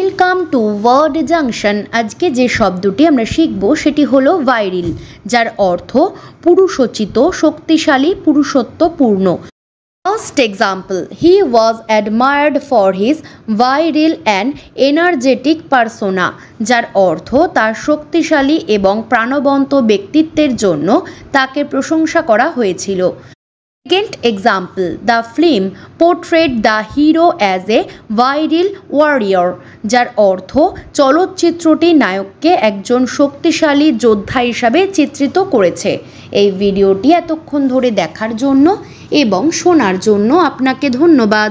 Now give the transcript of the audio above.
welcome to word junction আজকে যে শব্দটি আমরা শিখব সেটি হলো ভাইরিল যার অর্থ পুরুষোচিত শক্তিশালী পুরুষত্বপূর্ণ first example he was admired for his virile and energetic persona যার অর্থ তার শক্তিশালী এবং প্রাণবন্ত ব্যক্তিত্বের জন্য তাকে প্রশংসা করা হয়েছিল Second example, the film portrayed the hero as a virile warrior যার অর্থ চলচ্চিত্রটি নায়ককে একজন শক্তিশালী যোদ্ধা হিসাবে চিত্রিত করেছে এই ভিডিওটি এতক্ষণ ধরে দেখার জন্য এবং শোনার জন্য আপনাকে ধন্যবাদ